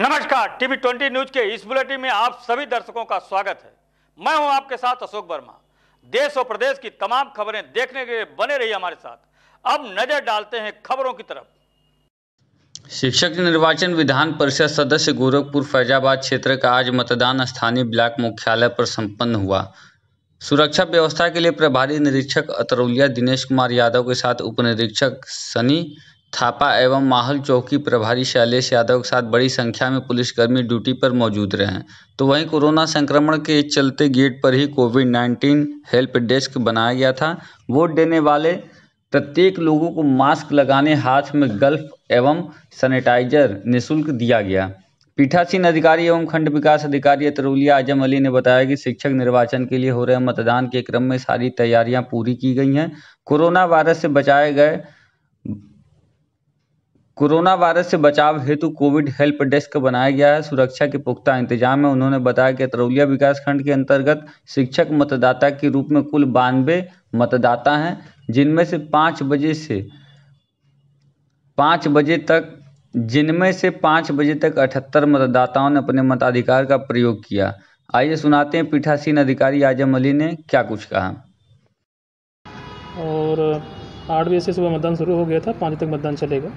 नमस्कार TV twenty news के इस बुलेटिन में आप सभी दर्शकों का स्वागत है मैं हूं आपके साथ अशोक वर्मा देश और प्रदेश की तमाम खबरें देखने के लिए बने रहिए हमारे साथ अब नजर डालते हैं खबरों की तरफ शिक्षक निर्वाचन विधान परिषद सदस्य गोरखपुर फैजाबाद क्षेत्र का आज मतदान स्थानीय ब्लॉक मुख्यालय पर सम्पन्न हुआ सुरक्षा व्यवस्था के लिए प्रभारी निरीक्षक अतरौलिया दिनेश कुमार यादव के साथ उप निरीक्षक सनी थापा एवं माहौल चौकी प्रभारी शैलेश यादव के साथ बड़ी संख्या में पुलिसकर्मी ड्यूटी पर मौजूद रहे तो वहीं कोरोना संक्रमण के चलते गेट पर ही कोविड नाइन्टीन हेल्प डेस्क बनाया गया था वोट देने वाले प्रत्येक लोगों को मास्क लगाने हाथ में गल्फ एवं सैनिटाइजर निःशुल्क दिया गया पीठासीन अधिकारी एवं खंड विकास अधिकारी अतरुलिया आजम अली ने बताया कि शिक्षक निर्वाचन के लिए हो रहे मतदान के क्रम में सारी तैयारियां पूरी की गई हैं कोरोना वायरस से बचाए गए कोरोना वायरस से बचाव हेतु कोविड हेल्प डेस्क बनाया गया है सुरक्षा के पुख्ता इंतजाम है उन्होंने बताया कि तरौलिया विकासखंड के अंतर्गत शिक्षक मतदाता के रूप में कुल बानवे मतदाता हैं जिनमें से पाँच बजे से पाँच बजे तक जिनमें से पाँच बजे तक अठहत्तर मतदाताओं ने अपने मताधिकार का प्रयोग किया आइए सुनाते हैं पीठासीन अधिकारी आजम अली ने क्या कुछ कहा और आठ बजे से सुबह मतदान शुरू हो गया था पाँच तक मतदान चलेगा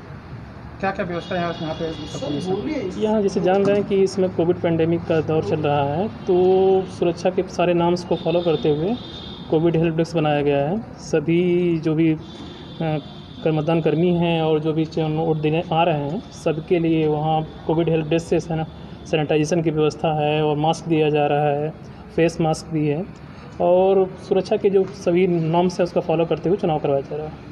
क्या क्या व्यवस्था है यहाँ पे यहाँ जैसे जान रहे हैं कि इसमें कोविड पेंडेमिक का दौर चल रहा है तो सुरक्षा के सारे नाम्स को फॉलो करते हुए कोविड हेल्प डेस्क बनाया गया है सभी जो भी कर मतदान कर्मी हैं और जो भी वोट देने आ रहे हैं सबके लिए वहाँ कोविड हेल्प डेस्क से सैनिटाइजेशन की व्यवस्था है और मास्क दिया जा रहा है फेस मास्क भी है और सुरक्षा के जो सभी नॉर्म्स है उसका फॉलो करते हुए चुनाव करवाया जा रहा है